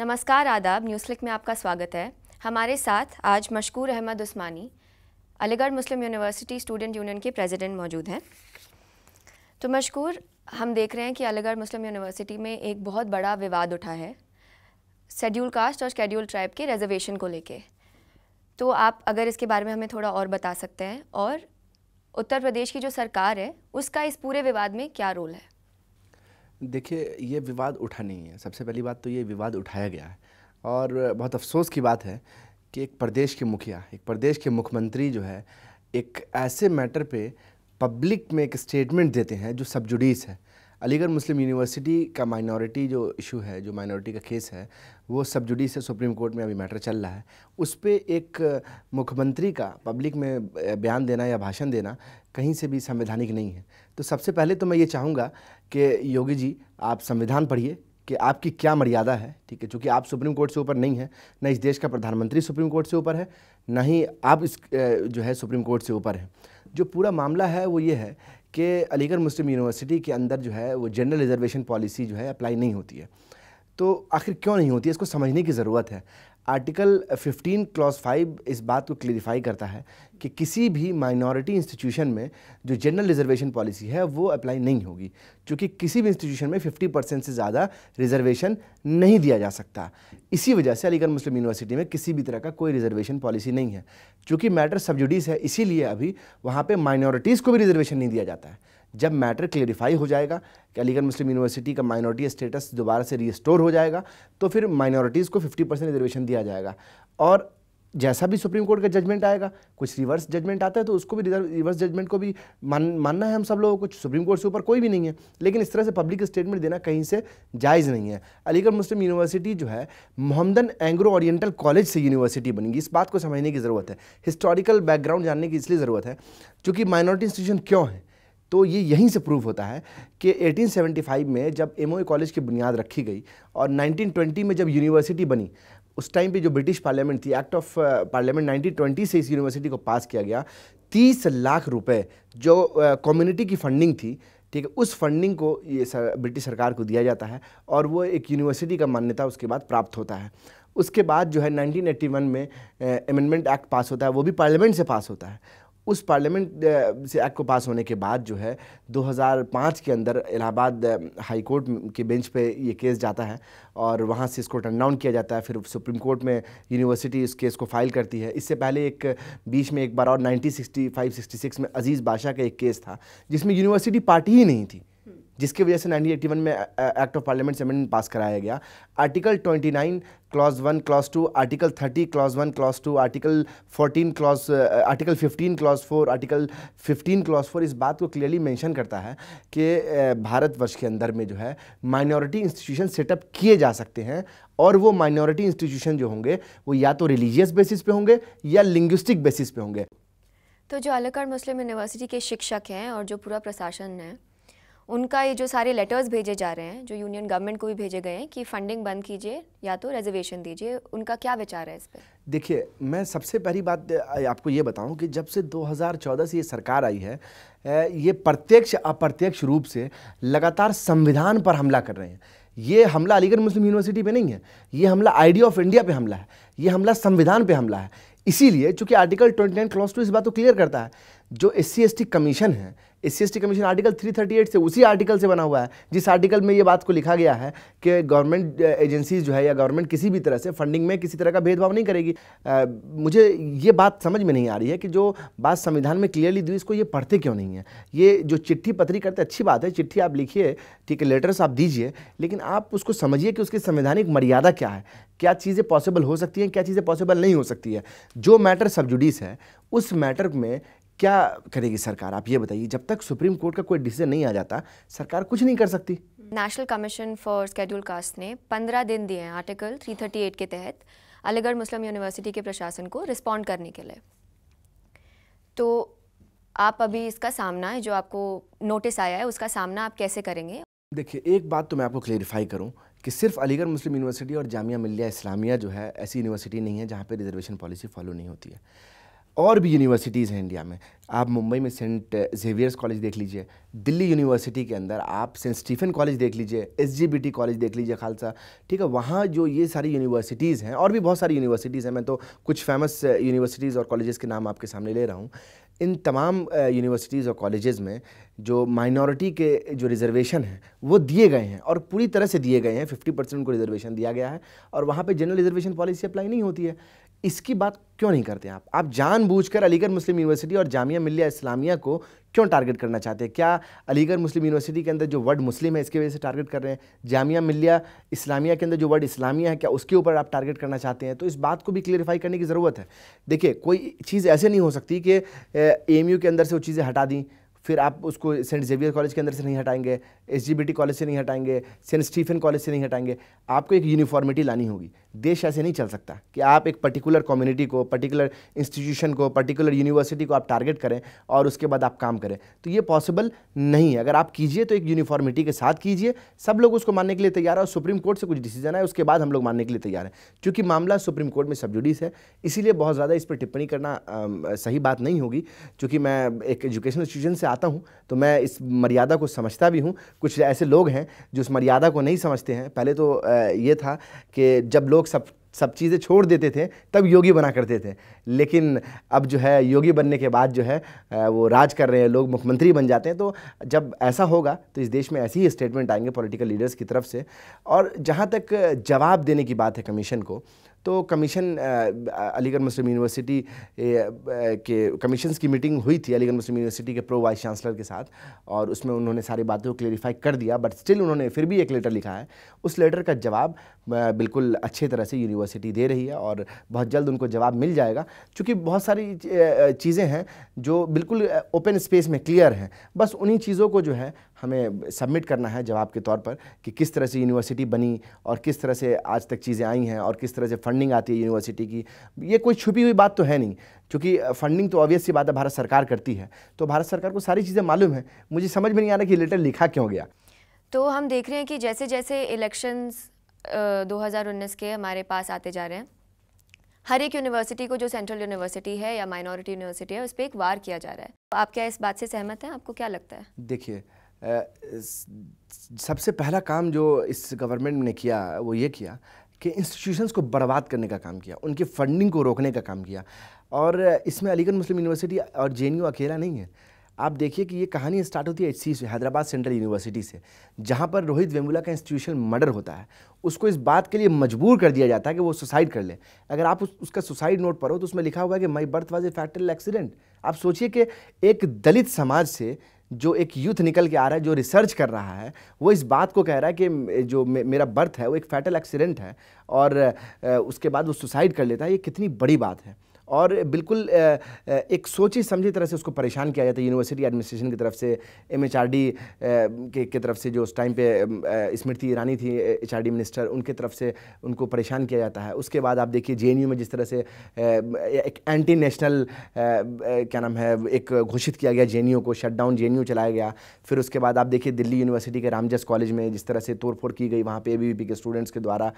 नमस्कार आदाब news click में आपका स्वागत है हमारे साथ आज Mashkoor Ahmad Usmani Aligarh Muslim University student union के प्रेसिडेंट मौजूद हैं तो मशकूर हम देख रहे हैं कि अलीगढ़ मुस्लिम यूनिवर्सिटी में एक बहुत बड़ा विवाद उठा है शेड्यूल कास्ट और शेड्यूल ट्राइब के रिजर्वेशन को लेके तो आप अगर इसके बारे में हमें थोड़ा और बता सकते हैं और उत्तर प्रदेश की जो सरकार है उसका इस पूरे विवाद में क्या रोल है देखिए ये विवाद उठा नहीं है सबसे पहली बात तो ये विवाद उठाया गया है और बहुत अफसोस की बात है कि एक प्रदेश के मुखिया एक प्रदेश के मुख्यमंत्री जो है एक ऐसे मैटर पे पब्लिक में एक स्टेटमेंट देते हैं जो सब है अलीगढ़ मुस्लिम यूनिवर्सिटी का माइनॉरिटी जो इशू है जो माइनॉरिटी का केस है वो सब है सुप्रीम कोर्ट में अभी मैटर चल रहा है उस पर एक मुख्यमंत्री का पब्लिक में बयान देना या भाषण देना कहीं से भी संवैधानिक नहीं है तो सबसे पहले तो मैं ये चाहूँगा कि योगी जी आप संविधान पढ़िए कि आपकी क्या मर्यादा है ठीक है चूँकि आप सुप्रीम कोर्ट से ऊपर नहीं है न इस देश का प्रधानमंत्री सुप्रीम कोर्ट से ऊपर है न ही आप इस जो है सुप्रीम कोर्ट से ऊपर है जो पूरा मामला है वो ये है कि अलीगढ़ मुस्लिम यूनिवर्सिटी के अंदर जो है वो जनरल रिजर्वेशन पॉलिसी जो है अप्लाई नहीं होती है तो आखिर क्यों नहीं होती है इसको समझने की ज़रूरत है आर्टिकल 15 क्लॉज 5 इस बात को क्लियरिफाई करता है कि किसी भी माइनॉरिटी इंस्टीट्यूशन में जो जनरल रिजर्वेशन पॉलिसी है वो अप्लाई नहीं होगी क्योंकि किसी भी इंस्टीट्यूशन में 50 परसेंट से ज़्यादा रिजर्वेशन नहीं दिया जा सकता इसी वजह से अलीगढ़ मुस्लिम यूनिवर्सिटी में किसी भी तरह का कोई रिजर्वेशन पॉलिसी नहीं है चूँकि मैटर सब्जुडिस है इसीलिए अभी वहाँ पर माइनॉरिटीज़ को भी रिजर्वेशन नहीं दिया जाता है जब मैटर क्लेरिफाई हो जाएगा कि अलीगढ़ मुस्लिम यूनिवर्सिटी का माइनॉरिटी स्टेटस दोबारा से रिस्टोर हो जाएगा तो फिर माइनॉरिटीज़ को 50 परसेंट रिजर्वेशन दिया जाएगा और जैसा भी सुप्रीम कोर्ट का जजमेंट आएगा कुछ रिवर्स जजमेंट आता है तो उसको भी रिवर्स जजमेंट को भी मान मानना है हम सब लोगों को सुप्रीम कोर्ट से ऊपर कोई भी नहीं है लेकिन इस तरह से पब्लिक स्टेटमेंट देना कहीं से जायज़ नहीं है अलीगढ़ मुस्लिम यूनिवर्सिटी जो है मोहम्मदन एंग्रो ओरिएंटल कॉलेज से यूनिवर्सिटी बनेगी इस बात को समझने की ज़रूरत है हिस्टोरिकल बैकग्राउंड जानने की इसलिए ज़रूरत है चूँकि माइनॉरिटी इंस्टीट्यूशन क्यों है तो ये यहीं से प्रूव होता है कि 1875 में जब एम कॉलेज e की बुनियाद रखी गई और 1920 में जब यूनिवर्सिटी बनी उस टाइम पे जो ब्रिटिश पार्लियामेंट थी एक्ट ऑफ पार्लियामेंट 1920 से इस यूनिवर्सिटी को पास किया गया 30 लाख रुपए जो कम्युनिटी uh, की फंडिंग थी ठीक है उस फंडिंग को ये सर, ब्रिटिश सरकार को दिया जाता है और वो एक यूनिवर्सिटी का मान्यता उसके बाद प्राप्त होता है उसके बाद जो है 1981 में अमेंडमेंट एक्ट पास होता है वो भी पार्लियामेंट से पास होता है उस पार्लियामेंट से एक्ट को पास होने के बाद जो है 2005 के अंदर इलाहाबाद हाई कोर्ट के बेंच पे ये केस जाता है और वहाँ से इसको टर्न डाउन किया जाता है फिर सुप्रीम कोर्ट में यूनिवर्सिटी इस केस को फाइल करती है इससे पहले एक बीच में एक बार और नाइनटीन सिक्सटी में अजीज़ बादशाह का एक केस था जिसमें यूनिवर्सिटी पार्टी ही नहीं थी जिसकी वजह से 1981 में एक्ट ऑफ पार्लियामेंट से पास कराया गया article 29 clause one clause two article 30 clause one clause two article 14 clause article 15 clause four article 15 clause four इस बात को क्लियरली मेंशन करता है कि भारतवर्ष के अंदर में जो है माइनॉरिटी इंस्टीट्यूशन सेटअप किए जा सकते हैं और वो माइनॉरिटी इंस्टीट्यूशन जो होंगे वो या तो रिलीजियस बेसिस पे होंगे या लिंग्विस्टिक बेसिस पे होंगे तो जो अलीगढ़ मुस्लिम यूनिवर्सिटी के शिक्षक हैं और जो पूरा प्रशासन है उनका ये जो सारे लेटर्स भेजे जा रहे हैं जो यूनियन गवर्नमेंट को भी भेजे गए हैं कि फंडिंग बंद कीजिए या तो रिजर्वेशन दीजिए उनका क्या विचार है इस पर देखिए मैं सबसे पहली बात आपको ये बताऊं कि जब से 2014 से ये सरकार आई है ये प्रत्यक्ष अप्रत्यक्ष रूप से लगातार संविधान पर हमला कर रहे हैं ये हमला अलीगढ़ मुस्लिम यूनिवर्सिटी पर नहीं है ये हमला आइडिया ऑफ इंडिया पर हमला है ये हमला संविधान पर हमला है इसीलिए चूंकि article twenty nine clause two इस बात को क्लियर करता है जो एस सी कमीशन है एस सी कमीशन आर्टिकल 338 से उसी आर्टिकल से बना हुआ है जिस आर्टिकल में ये बात को लिखा गया है कि गवर्नमेंट एजेंसीज जो है या गवर्नमेंट किसी भी तरह से फंडिंग में किसी तरह का भेदभाव नहीं करेगी आ, मुझे ये बात समझ में नहीं आ रही है कि जो बात संविधान में क्लियरली दी इसको ये पढ़ते क्यों नहीं है ये जो चिट्ठी पत्री करते अच्छी बात है चिट्ठी आप लिखिए ठीक है लेटर्स आप दीजिए लेकिन आप उसको समझिए कि उसकी संवैधानिक मर्यादा क्या है क्या चीज़ें पॉसिबल हो सकती हैं क्या चीज़ें पॉसिबल नहीं हो सकती है जो मैटर सब्जुडिस है उस मैटर में क्या करेगी सरकार आप ये बताइए जब तक सुप्रीम कोर्ट का कोई डिसीजन नहीं आ जाता सरकार कुछ नहीं कर सकती National Commission for Schedule Caste ने पंद्रह दिन दिए हैं आर्टिकल 338 के तहत अलीगढ़ मुस्लिम यूनिवर्सिटी के प्रशासन को रिस्पॉन्ड करने के लिए तो आप अभी इसका सामना है जो आपको नोटिस आया है उसका सामना आप कैसे करेंगे देखिए एक बात तो मैं आपको क्लेरिफाई करूँ कि सिर्फ अलीगढ़ मुस्लिम यूनिवर्सिटी और जामिया मिल्लिया इस्लामिया जो है ऐसी यूनिवर्सिटी नहीं है जहाँ पर रिजर्वेशन पॉलिसी फॉलो नहीं होती है और भी यूनिवर्सिटीज़ हैं इंडिया में आप मुंबई में सेंट जेवियर्स कॉलेज देख लीजिए दिल्ली यूनिवर्सिटी के अंदर आप सेंट स्टीफन कॉलेज देख लीजिए एस कॉलेज देख लीजिए खालसा ठीक है वहाँ जो ये सारी यूनिवर्सिटीज़ हैं और भी बहुत सारी यूनिवर्सिटीज़ हैं मैं तो कुछ फेमस यूनिवर्सिटीज़ और कॉलेजेस के नाम आपके सामने ले रहा हूँ इन तमाम यूनिवर्सिटीज़ और कॉलेजेस में जो माइनॉरिटी के जो रिजर्वेशन हैं वो दिए गए हैं और पूरी तरह से दिए गए हैं 50 परसेंट को रिजर्वेशन दिया गया है और वहाँ पे जनरल रिजर्वेशन पॉलिसी अप्लाई नहीं होती है इसकी बात क्यों नहीं करते हैं आप आप जानबूझकर अलीगढ़ मुस्लिम यूनिवर्सिटी और जामिया मिल्लिया इस्लामिया को क्यों टारगेट करना चाहते हैं क्या अलीगढ़ मुस्लिम यूनिवर्सिटी के अंदर जो वर्ड मुस्लिम है इसकी वजह से टारगेट कर रहे हैं जामिया मिलिया इस्लामिया के अंदर जो वर्ड इस्लामिया है क्या उसके ऊपर आप टारगेट करना चाहते हैं तो इस बात को भी क्लियरिफाई करने की ज़रूरत है देखिए कोई चीज़ ऐसे नहीं हो सकती कि ए के अंदर से वो चीज़ें हटा दी फिर आप उसको सेंट जेवियर कॉलेज के अंदर से नहीं हटाएंगे एस कॉलेज से नहीं हटाएंगे सेंट स्टीफन कॉलेज से नहीं हटाएंगे आपको एक यूनिफॉर्मिटी लानी होगी देश ऐसे नहीं चल सकता कि आप एक पर्टिकुलर कम्युनिटी को पर्टिकुलर इंस्टीट्यूशन को पर्टिकुलर यूनिवर्सिटी को आप टारगेट करें और उसके बाद आप काम करें तो ये पॉसिबल नहीं है अगर आप कीजिए तो एक यूनिफॉर्मिटी के साथ कीजिए सब लोग उसको मानने के लिए तैयार है और सुप्रीम कोर्ट से कुछ डिसीजन है उसके बाद हम लोग मानने के लिए तैयार हैं क्योंकि मामला सुप्रीम कोर्ट में सबजुडिस है इसीलिए बहुत ज़्यादा इस पर टिप्पणी करना सही बात नहीं होगी चूँकि मैं एक एजुकेशन इंस्टीट्यूशन से चाहता हूँ तो मैं इस मर्यादा को समझता भी हूँ कुछ ऐसे लोग हैं जो उस मर्यादा को नहीं समझते हैं पहले तो ये था कि जब लोग सब सब चीज़ें छोड़ देते थे तब योगी बना करते थे लेकिन अब जो है योगी बनने के बाद जो है वो राज कर रहे हैं लोग मुख्यमंत्री बन जाते हैं तो जब ऐसा होगा तो इस देश में ऐसी ही स्टेटमेंट आएंगे पॉलिटिकल लीडर्स की तरफ से और जहाँ तक जवाब देने की बात है कमीशन को तो कमीशन अलीगढ़ मुस्लिम यूनिवर्सिटी के कमीशन की मीटिंग हुई थी अलीगढ़ मुस्लिम यूनिवर्सिटी के प्रो वाइस चांसलर के साथ और उसमें उन्होंने सारी बातों को क्लेरिफाई कर दिया बट स्टिल उन्होंने फिर भी एक लेटर लिखा है उस लेटर का जवाब बिल्कुल अच्छे तरह से यूनिवर्सिटी दे रही है और बहुत जल्द उनको जवाब मिल जाएगा क्योंकि बहुत सारी चीज़ें हैं जो बिल्कुल ओपन स्पेस में क्लियर हैं बस उन्हीं चीज़ों को जो है हमें सबमिट करना है जवाब के तौर पर कि किस तरह से यूनिवर्सिटी बनी और किस तरह से आज तक चीज़ें आई हैं और किस तरह से फंडिंग आती है यूनिवर्सिटी की ये कोई छुपी हुई बात तो है नहीं क्योंकि फंडिंग तो ऑब्वियस सी बात है भारत सरकार करती है तो भारत सरकार को सारी चीज़ें मालूम है मुझे समझ में नहीं आ रहा कि लेटर लिखा क्यों गया तो हम देख रहे हैं कि जैसे जैसे इलेक्शंस दो के हमारे पास आते जा रहे हैं हर एक यूनिवर्सिटी को जो सेंट्रल यूनिवर्सिटी है या माइनॉरिटी यूनिवर्सिटी है उस पर एक वार किया जा रहा है आप क्या इस बात से सहमत हैं आपको क्या लगता है देखिए सबसे पहला काम जो इस गवर्नमेंट ने किया वो ये किया कि इंस्टीट्यूशंस को बर्बाद करने का काम किया उनकी फंडिंग को रोकने का काम किया और इसमें अलीगढ़ मुस्लिम यूनिवर्सिटी और जे अकेला नहीं है आप देखिए कि ये कहानी स्टार्ट होती है एच से हैदराबाद सेंट्रल यूनिवर्सिटी से जहाँ पर रोहित वेमुला का इंस्टीट्यूशन मर्डर होता है उसको इस बात के लिए मजबूर कर दिया जाता है कि वो सुसाइड कर ले अगर आप उस, उसका सुसाइड नोट पढ़ो तो उसमें लिखा हुआ है कि my birth was a factor accident आप सोचिए कि एक दलित समाज से जो एक यूथ निकल के आ रहा है जो रिसर्च कर रहा है वो इस बात को कह रहा है कि जो मे, मेरा बर्थ है वो एक फैटल एक्सीडेंट है और उसके बाद वो सुसाइड कर लेता है ये कितनी बड़ी बात है और बिल्कुल एक सोची समझी तरह से उसको परेशान किया जाता है यूनिवर्सिटी एडमिनिस्ट्रेशन की तरफ से एम एच आर डी की तरफ से जो उस टाइम पे स्मृति ईरानी थी एच आर डी मिनिस्टर उनके तरफ से उनको परेशान किया जाता है उसके बाद आप देखिए जे एन यू में जिस तरह से एक एंटी नेशनल क्या नाम है एक घोषित किया गया जे एन यू को shut down J N U चलाया गया फिर उसके बाद आप देखिए दिल्ली यूनिवर्सिटी के रामजस कॉलेज में जिस तरह से तोड़फोड़ की गई वहाँ पे ए के स्टूडेंट्स के द्वारा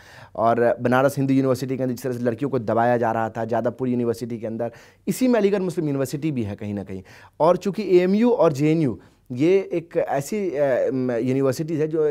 और बनारस हिंदू यूनिवर्सिटी के अंदर जिस तरह से लड़कियों को दबाया जा रहा था जादवपुर यूनिवर्सिटी यूनिवर्सिटी के अंदर इसी में अलीगढ़ मुस्लिम यूनिवर्सिटी भी है कहीं ना कहीं और चूँकि ए और जे ये एक ऐसी यूनिवर्सिटीज़ है जो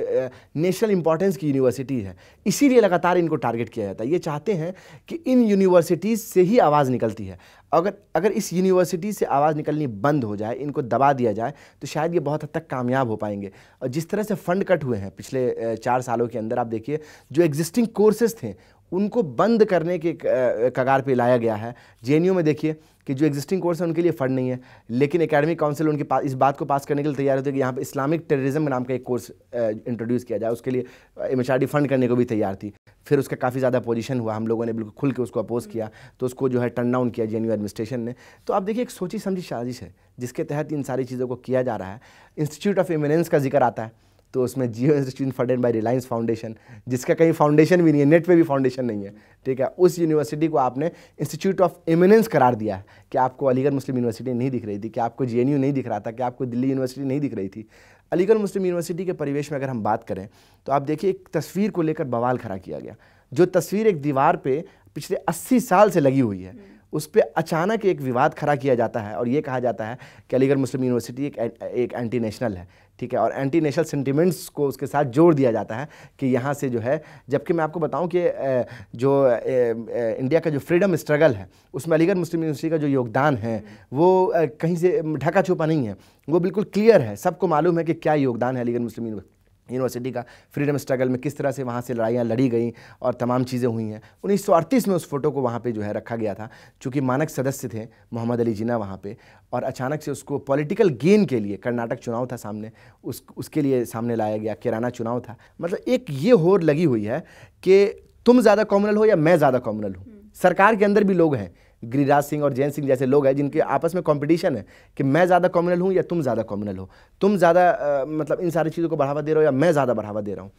नेशनल इंपॉर्टेंस की यूनिवर्सिटी है इसीलिए लगातार इनको टारगेट किया जाता है ये चाहते हैं कि इन यूनिवर्सिटीज़ से ही आवाज़ निकलती है अगर अगर इस यूनिवर्सिटी से आवाज़ निकलनी बंद हो जाए इनको दबा दिया जाए तो शायद ये बहुत हद तक कामयाब हो पाएंगे और जिस तरह से फ़ंड कट हुए हैं पिछले चार सालों के अंदर आप देखिए जो एग्जिस्टिंग कोर्सेज थे उनको बंद करने के कगार पे लाया गया है जे में देखिए कि जो एग्जिस्टिंग कोर्स है उनके लिए फंड नहीं है लेकिन एकेडमिक काउंसिल उनके पास इस बात को पास करने के लिए तैयार होती है कि यहाँ पर इस्लामिक टेररिज्म नाम का एक कोर्स इंट्रोड्यूस किया जाए उसके लिए एम फंड करने को भी तैयार थी फिर उसका काफ़ी ज़्यादा पोजीशन हुआ हम लोगों ने बिल्कुल खुल के उसको अपोज किया तो उसको जो है टर्न डाउन किया जे एडमिनिस्ट्रेशन ने तो आप देखिए एक सोची समझी साजिश है जिसके तहत इन सारी चीज़ों को किया जा रहा है इंस्टीट्यूट ऑफ इमिनेंस का जिक्र आता है तो उसमें Jio institute funded by Reliance Foundation जिसका कहीं फाउंडेशन भी नहीं है नेट पे भी फाउंडेशन नहीं है ठीक है उस यूनिवर्सिटी को आपने इंस्टीट्यूट ऑफ इमिनेंस करार दिया है कि आपको अलीगढ़ मुस्लिम यूनिवर्सिटी नहीं दिख रही थी कि आपको जे नहीं दिख रहा था कि आपको दिल्ली यूनिवर्सिटी नहीं दिख रही थी अलीगढ़ मुस्लिम यूनिवर्सिटी के परिवेश में अगर हम बात करें तो आप देखिए एक तस्वीर को लेकर बवाल खड़ा किया गया जो तस्वीर एक दीवार पर पिछले अस्सी साल से लगी हुई है उस पर अचानक एक विवाद खड़ा किया जाता है और ये कहा जाता है कि अलीगढ़ मुस्लिम यूनिवर्सिटी एक एक एंटी नेशनल है ठीक है और एंटी नेशनल सेंटिमेंट्स को उसके साथ जोड़ दिया जाता है कि यहाँ से जो है जबकि मैं आपको बताऊँ कि जो इंडिया का जो फ्रीडम स्ट्रगल है उसमें अलीगढ़ मुस्लिम यूनिवर्सिटी का जो योगदान है वो कहीं से ढका छुपा नहीं है वो बिल्कुल क्लियर है सबको मालूम है कि क्या योगदान है अलीगढ़ मुस्लिम यूनिवर्सिटी यूनिवर्सिटी का फ्रीडम स्ट्रगल में किस तरह से वहाँ से लड़ाइयाँ लड़ी गई और तमाम चीज़ें हुई हैं उन्नीस में उस फोटो को वहाँ पे जो है रखा गया था चूँकि मानक सदस्य थे मोहम्मद अली जिना वहाँ पे और अचानक से उसको पॉलिटिकल गेन के लिए कर्नाटक चुनाव था सामने उस उसके लिए सामने लाया गया किराना चुनाव था मतलब एक ये होर लगी हुई है कि तुम ज़्यादा कॉमनल हो या मैं ज़्यादा कॉमनल हूँ हम्म। सरकार के अंदर भी लोग हैं गिरिराज सिंह और जयंत सिंह जैसे लोग हैं जिनके आपस में कंपटीशन है कि मैं ज़्यादा कॉम्युनल हूँ या तुम ज़्यादा कॉम्युनल हो तुम ज़्यादा मतलब इन सारी चीज़ों को बढ़ावा दे रहे हो या मैं ज़्यादा बढ़ावा दे रहा हूँ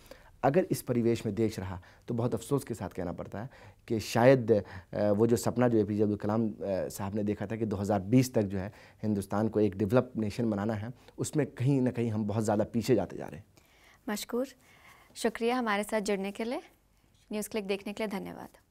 अगर इस परिवेश में देश रहा तो बहुत अफसोस के साथ कहना पड़ता है कि शायद वो जो सपना जो ए पी जे अब्दुल कलाम साहब ने देखा था कि 2020 तक जो है हिंदुस्तान को एक डेवलप नेशन बनाना है उसमें कहीं ना कहीं हम बहुत ज़्यादा पीछे जाते जा रहे हैं मशकूर शुक्रिया हमारे साथ जुड़ने के लिए न्यूज़ क्लिक देखने के लिए धन्यवाद